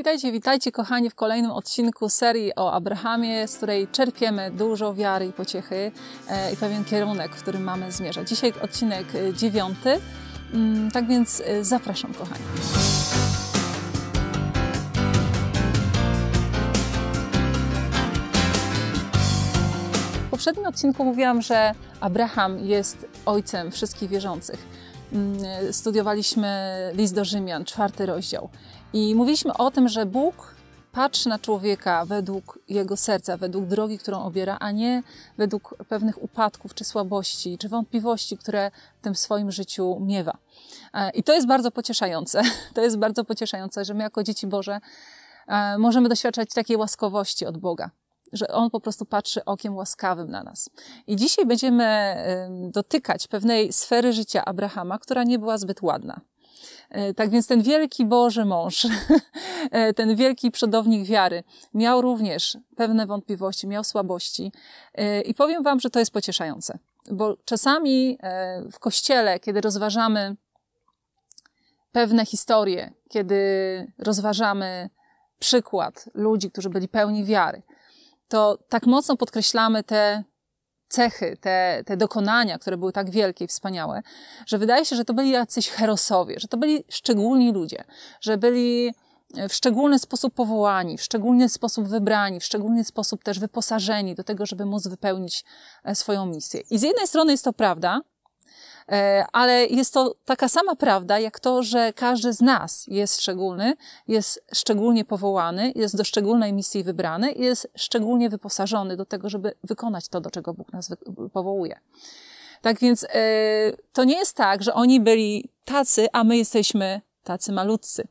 Witajcie, witajcie kochani w kolejnym odcinku serii o Abrahamie, z której czerpiemy dużo wiary i pociechy e, i pewien kierunek, w którym mamy zmierzać. Dzisiaj odcinek dziewiąty, mm, tak więc e, zapraszam kochani. W poprzednim odcinku mówiłam, że Abraham jest ojcem wszystkich wierzących mm, studiowaliśmy list do Rzymian, czwarty rozdział. I mówiliśmy o tym, że Bóg patrzy na człowieka według jego serca, według drogi, którą obiera, a nie według pewnych upadków, czy słabości, czy wątpliwości, które w tym swoim życiu miewa. E, I to jest bardzo pocieszające. To jest bardzo pocieszające, że my jako dzieci Boże e, możemy doświadczać takiej łaskowości od Boga że On po prostu patrzy okiem łaskawym na nas. I dzisiaj będziemy e, dotykać pewnej sfery życia Abrahama, która nie była zbyt ładna. E, tak więc ten wielki Boży mąż, e, ten wielki przodownik wiary, miał również pewne wątpliwości, miał słabości. E, I powiem Wam, że to jest pocieszające, bo czasami w kościele, kiedy rozważamy pewne historie, kiedy rozważamy przykład ludzi, którzy byli pełni wiary, to tak mocno podkreślamy te cechy, te, te dokonania, które były tak wielkie i wspaniałe, że wydaje się, że to byli jacyś herosowie, że to byli szczególni ludzie, że byli e, w szczególny sposób powołani, w szczególny sposób wybrani, w szczególny sposób też wyposażeni do tego, żeby móc wypełnić e, swoją misję. I z jednej strony jest to prawda, E, ale jest to taka sama prawda, jak to, że każdy z nas jest szczególny, jest szczególnie powołany, jest do szczególnej misji wybrany, jest szczególnie wyposażony do tego, żeby wykonać to, do czego Bóg nas powołuje. Tak więc e, to nie jest tak, że oni byli tacy, a my jesteśmy tacy malutcy.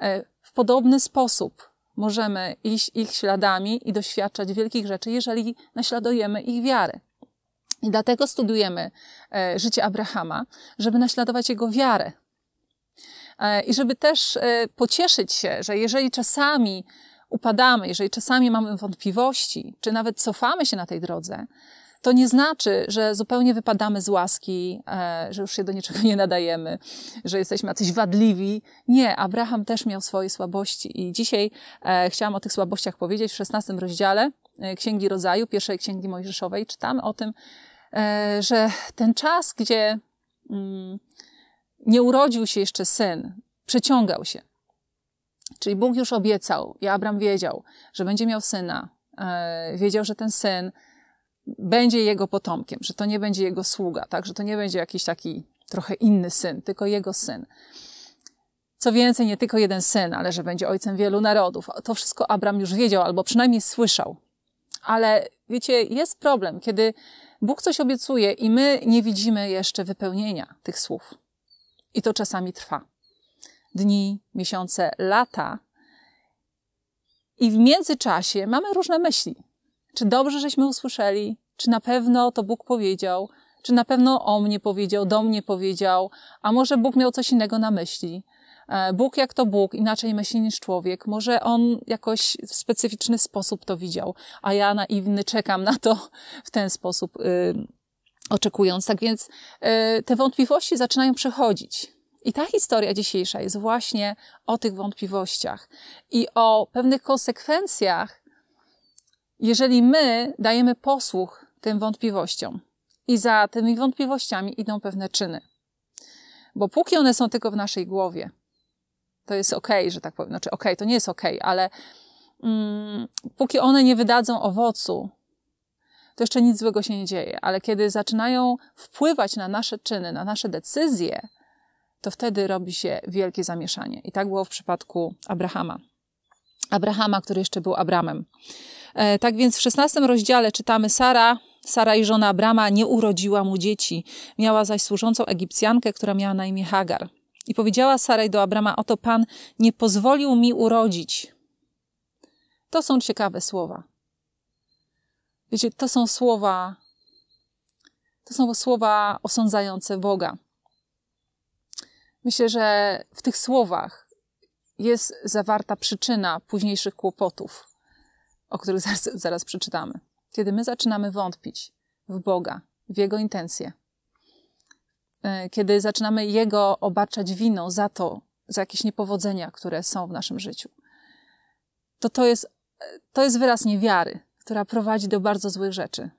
E, w podobny sposób możemy iść ich śladami i doświadczać wielkich rzeczy, jeżeli naśladujemy ich wiarę. I dlatego studujemy e, życie Abrahama, żeby naśladować jego wiarę. E, I żeby też e, pocieszyć się, że jeżeli czasami upadamy, jeżeli czasami mamy wątpliwości, czy nawet cofamy się na tej drodze, to nie znaczy, że zupełnie wypadamy z łaski, że już się do niczego nie nadajemy, że jesteśmy jacyś wadliwi. Nie, Abraham też miał swoje słabości i dzisiaj chciałam o tych słabościach powiedzieć w 16 rozdziale. E, Księgi Rodzaju, pierwszej Księgi Mojżeszowej, czytamy o tym, e, że ten czas, gdzie mm, nie urodził się jeszcze syn, przeciągał się. Czyli Bóg już obiecał i Abram wiedział, że będzie miał syna. E, wiedział, że ten syn będzie jego potomkiem, że to nie będzie jego sługa, tak? że to nie będzie jakiś taki trochę inny syn, tylko jego syn. Co więcej, nie tylko jeden syn, ale że będzie ojcem wielu narodów. To wszystko Abram już wiedział, albo przynajmniej słyszał. Ale wiecie, jest problem, kiedy Bóg coś obiecuje i my nie widzimy jeszcze wypełnienia tych słów. I to czasami trwa. Dni, miesiące, lata. I w międzyczasie mamy różne myśli. Czy dobrze żeśmy usłyszeli? Czy na pewno to Bóg powiedział? Czy na pewno o mnie powiedział, do mnie powiedział? A może Bóg miał coś innego na myśli? E, Bóg jak to Bóg, inaczej myśli niż człowiek. Może on jakoś w specyficzny sposób to widział, a ja naiwny czekam na to w ten sposób, y, oczekując. Tak więc y, te wątpliwości zaczynają przechodzić. I ta historia dzisiejsza jest właśnie o tych wątpliwościach i o pewnych konsekwencjach, jeżeli my dajemy posłuch tym wątpliwościom. I za tymi wątpliwościami idą pewne czyny. Bo póki one są tylko w naszej głowie, to jest okej, okay, że tak powiem. Znaczy, okej, okay, to nie jest okej, okay, ale mm, póki one nie wydadzą owocu, to jeszcze nic złego się nie dzieje. Ale kiedy zaczynają wpływać na nasze czyny, na nasze decyzje, to wtedy robi się wielkie zamieszanie. I tak było w przypadku Abrahama. Abrahama, który jeszcze był Abramem. E, tak więc w szesnastym rozdziale czytamy Sara, Sara i żona Abrama nie urodziła mu dzieci. Miała zaś służącą Egipcjankę, która miała na imię Hagar. I powiedziała Saraj do Abrama: Oto Pan nie pozwolił mi urodzić. To są ciekawe słowa. Wiecie, to są słowa, to są słowa osądzające Boga. Myślę, że w tych słowach jest zawarta przyczyna późniejszych kłopotów, o których zaraz, zaraz przeczytamy. Kiedy my zaczynamy wątpić w Boga, w Jego intencje, E, kiedy zaczynamy Jego obarczać winą za to, za jakieś niepowodzenia, które są w naszym życiu, to to jest, e, to jest wyraz niewiary, która prowadzi do bardzo złych rzeczy.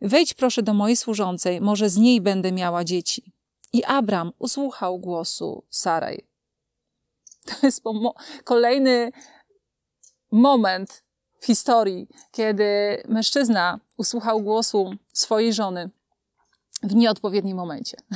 Wejdź proszę do mojej służącej, może z niej będę miała dzieci. I Abram usłuchał głosu Saraj. To jest kolejny moment w historii, kiedy mężczyzna usłuchał głosu swojej żony w nieodpowiednim momencie.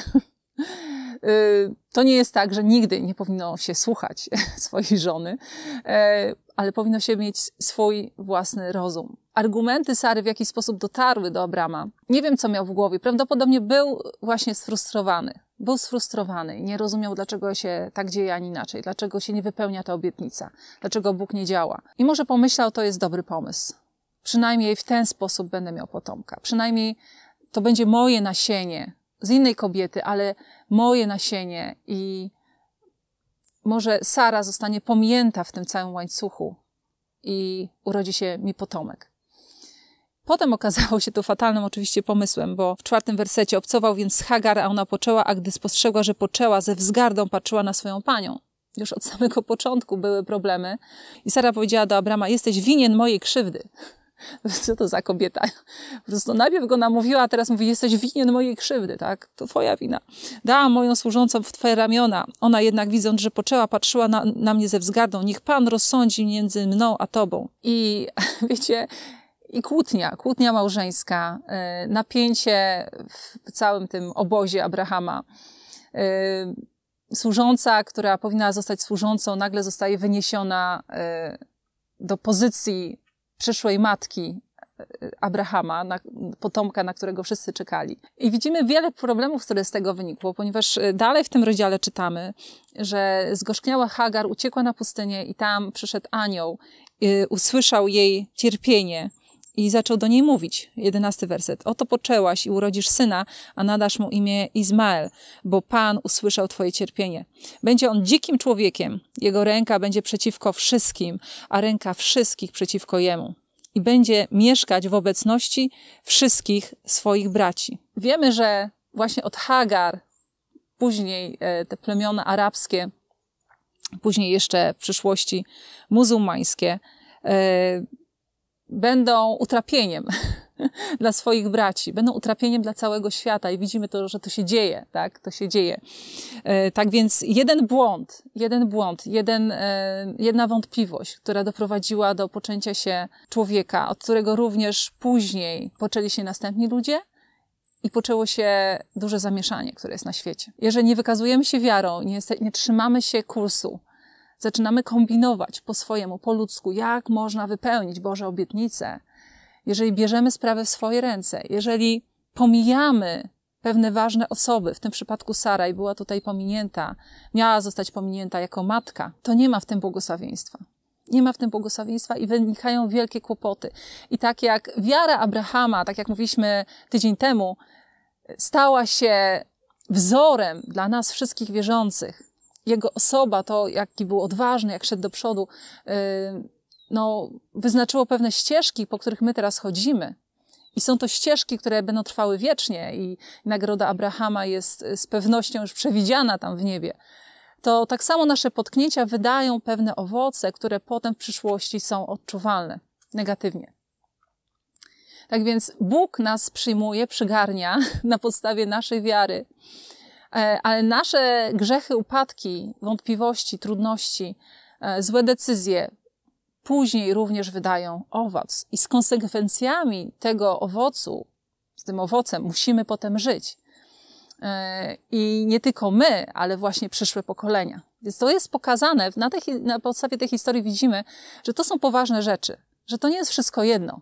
Y, to nie jest tak, że nigdy nie powinno się słuchać swojej żony, e, ale powinno się mieć swój własny rozum. Argumenty Sary w jakiś sposób dotarły do Abrama. Nie wiem, co miał w głowie. Prawdopodobnie był właśnie sfrustrowany. Był sfrustrowany i nie rozumiał, dlaczego się tak dzieje, a inaczej. Dlaczego się nie wypełnia ta obietnica. Dlaczego Bóg nie działa. I może pomyślał, to jest dobry pomysł. Przynajmniej w ten sposób będę miał potomka. Przynajmniej to będzie moje nasienie z innej kobiety, ale moje nasienie i może Sara zostanie pomięta w tym całym łańcuchu i urodzi się mi potomek. Potem okazało się to fatalnym oczywiście pomysłem, bo w czwartym wersecie obcował więc Hagar, a ona poczęła, a gdy spostrzegła, że poczęła, ze wzgardą patrzyła na swoją panią. Już od samego początku były problemy. I Sara powiedziała do Abrama, jesteś winien mojej krzywdy. Co to za kobieta? Po prostu najpierw go namówiła, a teraz mówi, jesteś winien mojej krzywdy, tak? To twoja wina. Dałam moją służącą w twoje ramiona. Ona jednak widząc, że poczęła, patrzyła na, na mnie ze wzgardą. Niech pan rozsądzi między mną a tobą. I wiecie, i kłótnia, kłótnia małżeńska, y, napięcie w całym tym obozie Abrahama. Y, służąca, która powinna zostać służącą, nagle zostaje wyniesiona y, do pozycji przyszłej matki e, Abrahama, na, potomka, na którego wszyscy czekali. I widzimy wiele problemów, które z tego wynikło, ponieważ e, dalej w tym rozdziale czytamy, że zgorzkniała Hagar uciekła na pustynię i tam przyszedł anioł, usłyszał jej cierpienie i zaczął do niej mówić. Jedenasty werset. Oto poczęłaś i urodzisz syna, a nadasz mu imię Izmael, bo Pan usłyszał twoje cierpienie. Będzie on dzikim człowiekiem, jego ręka będzie przeciwko wszystkim, a ręka wszystkich przeciwko jemu i będzie mieszkać w obecności wszystkich swoich braci. Wiemy, że właśnie od Hagar, później e, te plemiona arabskie, później jeszcze w przyszłości muzułmańskie, e, będą utrapieniem dla swoich braci, będą utrapieniem dla całego świata i widzimy to, że to się dzieje, tak? To się dzieje. E, tak więc jeden błąd, jeden błąd, jeden, e, jedna wątpliwość, która doprowadziła do poczęcia się człowieka, od którego również później poczęli się następni ludzie, i poczęło się duże zamieszanie, które jest na świecie. Jeżeli nie wykazujemy się wiarą, nie, nie trzymamy się kursu, zaczynamy kombinować po swojemu, po ludzku, jak można wypełnić Boże obietnice, jeżeli bierzemy sprawę w swoje ręce, jeżeli pomijamy pewne ważne osoby, w tym przypadku Sara i była tutaj pominięta, miała zostać pominięta jako matka, to nie ma w tym błogosławieństwa. Nie ma w tym błogosławieństwa i wynikają wielkie kłopoty. I tak jak wiara Abrahama, tak jak mówiliśmy tydzień temu, stała się wzorem dla nas wszystkich wierzących, jego osoba, to jaki był odważny, jak szedł do przodu, y, no, wyznaczyło pewne ścieżki, po których my teraz chodzimy. I są to ścieżki, które będą no, trwały wiecznie, i nagroda Abrahama jest y, z pewnością już przewidziana tam w niebie. To tak samo nasze potknięcia wydają pewne owoce, które potem w przyszłości są odczuwalne negatywnie. Tak więc Bóg nas przyjmuje, przygarnia na podstawie naszej wiary E, ale nasze grzechy, upadki, wątpliwości, trudności, e, złe decyzje później również wydają owoc i z konsekwencjami tego owocu, z tym owocem musimy potem żyć. E, I nie tylko my, ale właśnie przyszłe pokolenia. Więc to jest pokazane, na, tej, na podstawie tej historii widzimy, że to są poważne rzeczy, że to nie jest wszystko jedno.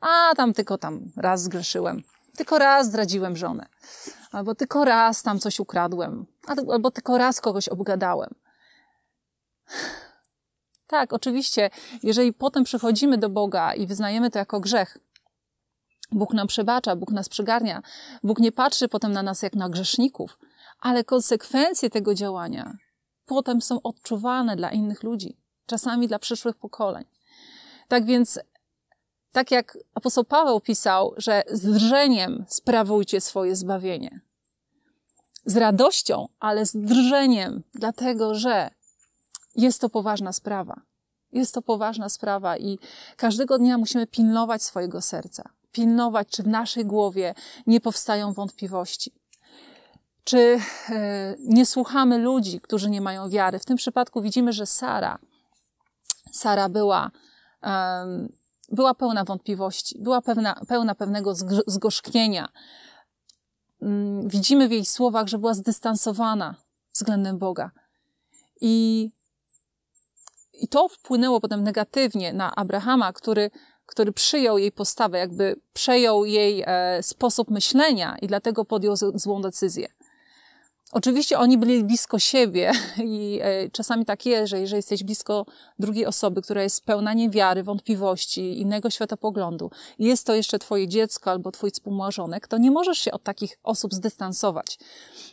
A tam tylko tam raz zgrzeszyłem tylko raz zdradziłem żonę, albo tylko raz tam coś ukradłem, albo tylko raz kogoś obgadałem. Tak, oczywiście, jeżeli potem przychodzimy do Boga i wyznajemy to jako grzech, Bóg nam przebacza, Bóg nas przygarnia, Bóg nie patrzy potem na nas jak na grzeszników, ale konsekwencje tego działania potem są odczuwane dla innych ludzi, czasami dla przyszłych pokoleń. Tak więc tak jak apostoł Paweł pisał, że z drżeniem sprawujcie swoje zbawienie. Z radością, ale z drżeniem, dlatego że jest to poważna sprawa. Jest to poważna sprawa i każdego dnia musimy pilnować swojego serca. Pilnować, czy w naszej głowie nie powstają wątpliwości. Czy e, nie słuchamy ludzi, którzy nie mają wiary. W tym przypadku widzimy, że Sara, Sara była była pełna wątpliwości, była pewna, pełna pewnego zgorzknienia. Mm, widzimy w jej słowach, że była zdystansowana względem Boga. I, i to wpłynęło potem negatywnie na Abrahama, który, który przyjął jej postawę, jakby przejął jej e, sposób myślenia i dlatego podjął z, złą decyzję. Oczywiście oni byli blisko siebie i e, czasami tak jest, że jeżeli jesteś blisko drugiej osoby, która jest pełna niewiary, wątpliwości, innego światopoglądu, jest to jeszcze twoje dziecko albo twój współmałżonek, to nie możesz się od takich osób zdystansować.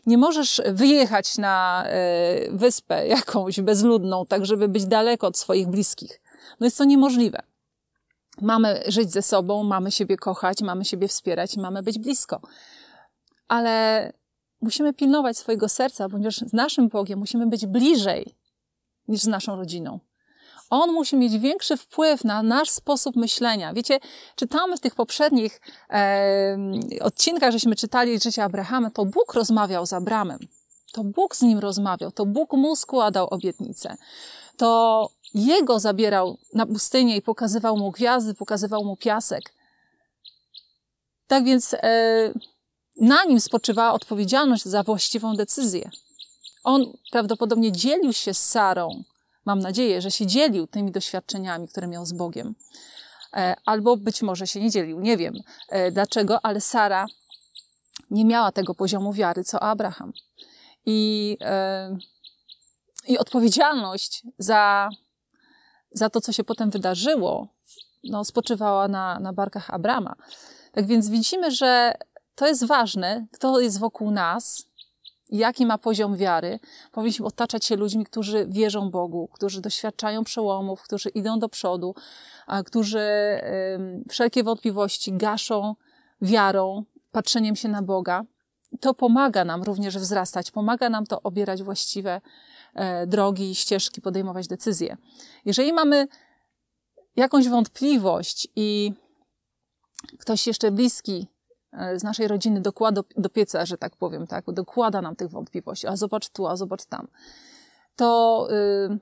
Nie możesz wyjechać na e, wyspę jakąś bezludną, tak żeby być daleko od swoich bliskich. No jest to niemożliwe. Mamy żyć ze sobą, mamy siebie kochać, mamy siebie wspierać, mamy być blisko. Ale musimy pilnować swojego serca, ponieważ z naszym Bogiem musimy być bliżej niż z naszą rodziną. On musi mieć większy wpływ na nasz sposób myślenia. Wiecie, czytamy w tych poprzednich e, odcinkach, żeśmy czytali życie Abrahama, to Bóg rozmawiał z Abramem. To Bóg z nim rozmawiał, to Bóg mu składał obietnice. To jego zabierał na pustynię i pokazywał mu gwiazdy, pokazywał mu piasek. Tak więc e, na nim spoczywała odpowiedzialność za właściwą decyzję. On prawdopodobnie dzielił się z Sarą. Mam nadzieję, że się dzielił tymi doświadczeniami, które miał z Bogiem. E, albo być może się nie dzielił, nie wiem e, dlaczego, ale Sara nie miała tego poziomu wiary co Abraham. I, e, i odpowiedzialność za, za to, co się potem wydarzyło, no, spoczywała na, na barkach Abrama. Tak więc widzimy, że to jest ważne, kto jest wokół nas, jaki ma poziom wiary. Powinniśmy otaczać się ludźmi, którzy wierzą Bogu, którzy doświadczają przełomów, którzy idą do przodu, a którzy wszelkie wątpliwości gaszą wiarą, patrzeniem się na Boga. To pomaga nam również wzrastać, pomaga nam to obierać właściwe e, drogi, ścieżki, podejmować decyzje. Jeżeli mamy jakąś wątpliwość i ktoś jeszcze bliski z naszej rodziny dokłada do pieca, że tak powiem, tak? dokłada nam tych wątpliwości, a zobacz tu, a zobacz tam, to, y,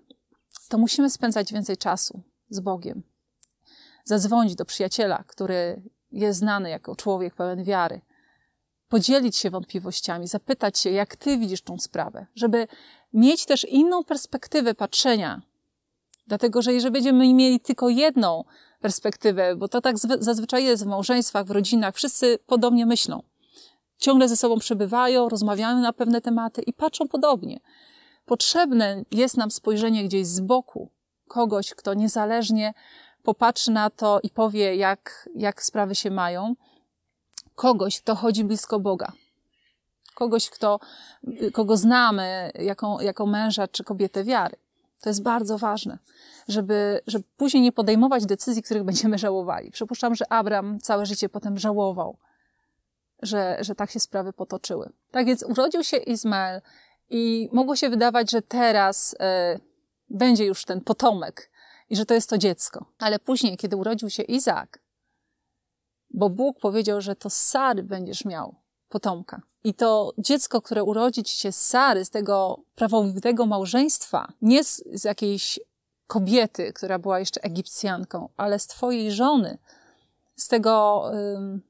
to musimy spędzać więcej czasu z Bogiem. Zadzwonić do przyjaciela, który jest znany jako człowiek pełen wiary, podzielić się wątpliwościami, zapytać się, jak ty widzisz tą sprawę, żeby mieć też inną perspektywę patrzenia. Dlatego, że jeżeli będziemy mieli tylko jedną perspektywę, bo to tak zazwyczaj jest w małżeństwach, w rodzinach. Wszyscy podobnie myślą. Ciągle ze sobą przebywają, rozmawiają na pewne tematy i patrzą podobnie. Potrzebne jest nam spojrzenie gdzieś z boku, kogoś, kto niezależnie popatrzy na to i powie, jak, jak sprawy się mają, kogoś, kto chodzi blisko Boga, kogoś, kto, kogo znamy, jaką, jako męża czy kobietę wiary. To jest bardzo ważne, żeby, żeby później nie podejmować decyzji, których będziemy żałowali. Przypuszczam, że Abram całe życie potem żałował, że, że tak się sprawy potoczyły. Tak więc urodził się Izmael i mogło się wydawać, że teraz e, będzie już ten potomek i że to jest to dziecko. Ale później, kiedy urodził się Izak, bo Bóg powiedział, że to Sary będziesz miał, potomka. I to dziecko, które urodzi ci się z Sary, z tego prawowitego małżeństwa, nie z, z jakiejś kobiety, która była jeszcze Egipcjanką, ale z twojej żony, z tego ym,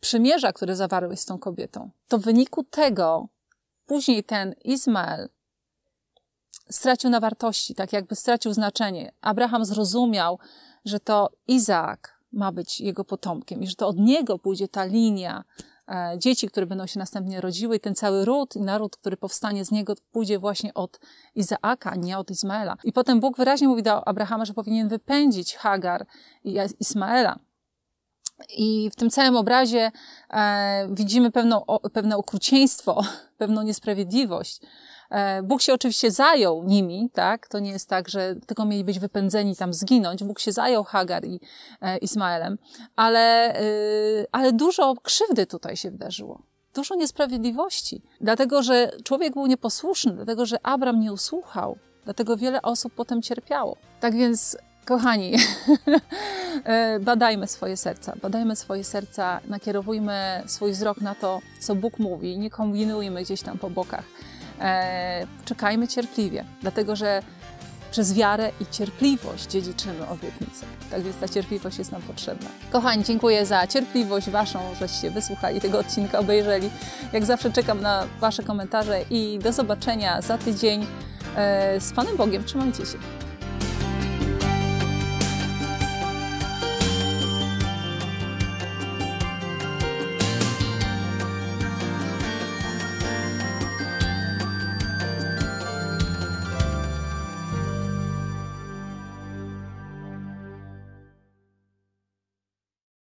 przymierza, które zawarłeś z tą kobietą, to w wyniku tego później ten Izmael stracił na wartości, tak jakby stracił znaczenie. Abraham zrozumiał, że to Izaak ma być jego potomkiem i że to od niego pójdzie ta linia E, dzieci, które będą się następnie rodziły i ten cały ród i naród, który powstanie z niego, pójdzie właśnie od Izaaka, nie od Izmaela. I potem Bóg wyraźnie mówi do Abrahama, że powinien wypędzić Hagar i Ismaela i w tym całym obrazie e, widzimy pewną, o, pewne okrucieństwo, pewną niesprawiedliwość. E, Bóg się oczywiście zajął nimi, tak? To nie jest tak, że tylko mieli być wypędzeni tam zginąć. Bóg się zajął Hagar i e, Ismaelem, ale, y, ale dużo krzywdy tutaj się wydarzyło. Dużo niesprawiedliwości, dlatego że człowiek był nieposłuszny, dlatego że Abram nie usłuchał, dlatego wiele osób potem cierpiało. Tak więc Kochani, e, badajmy swoje serca, badajmy swoje serca, nakierowujmy swój wzrok na to, co Bóg mówi, nie kombinujmy gdzieś tam po bokach. E, czekajmy cierpliwie, dlatego że przez wiarę i cierpliwość dziedziczymy obietnicę. Tak więc ta cierpliwość jest nam potrzebna. Kochani, dziękuję za cierpliwość Waszą, żeście wysłuchali tego odcinka, obejrzeli. Jak zawsze czekam na Wasze komentarze i do zobaczenia za tydzień e, z Panem Bogiem. Trzymajcie się.